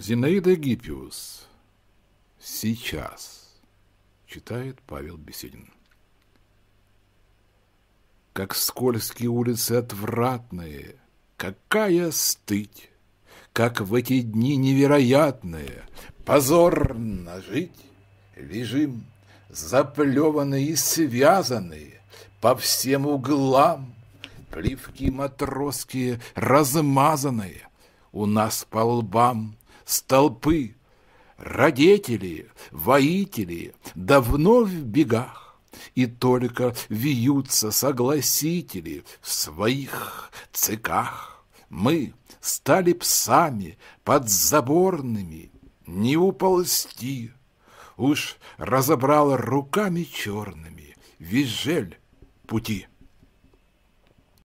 Зинаида Гиппиус. Сейчас. Читает Павел Беседин. Как скользкие улицы отвратные, Какая стыть! Как в эти дни невероятные Позорно жить! Лежим заплеванные и связанные По всем углам, Плевки матросские размазанные У нас по лбам — столпы, родители, воители давно в бегах и только вьются согласители в своих цыках. Мы стали псами подзаборными, не уползти. Уж разобрала руками черными визжель пути.